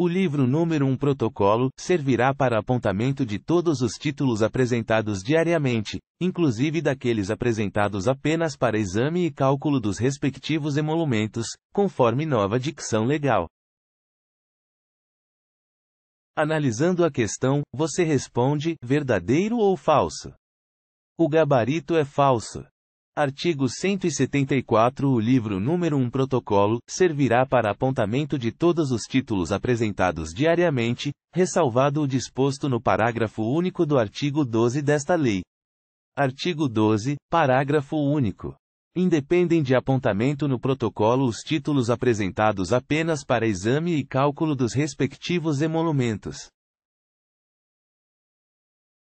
O livro número 1 um Protocolo servirá para apontamento de todos os títulos apresentados diariamente, inclusive daqueles apresentados apenas para exame e cálculo dos respectivos emolumentos, conforme nova dicção legal. Analisando a questão, você responde: verdadeiro ou falso? O gabarito é falso. Artigo 174 O livro número 1 Protocolo, servirá para apontamento de todos os títulos apresentados diariamente, ressalvado o disposto no parágrafo único do artigo 12 desta lei. Artigo 12, parágrafo único. Independem de apontamento no protocolo os títulos apresentados apenas para exame e cálculo dos respectivos emolumentos.